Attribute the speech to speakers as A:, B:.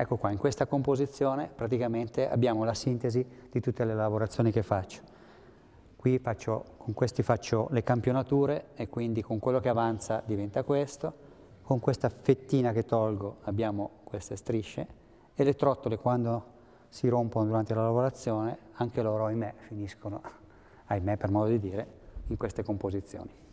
A: Ecco qua, in questa composizione praticamente abbiamo la sintesi di tutte le lavorazioni che faccio. Qui faccio, con questi faccio le campionature e quindi con quello che avanza diventa questo, con questa fettina che tolgo abbiamo queste strisce e le trottole quando si rompono durante la lavorazione, anche loro, ahimè, finiscono, ahimè per modo di dire, in queste composizioni.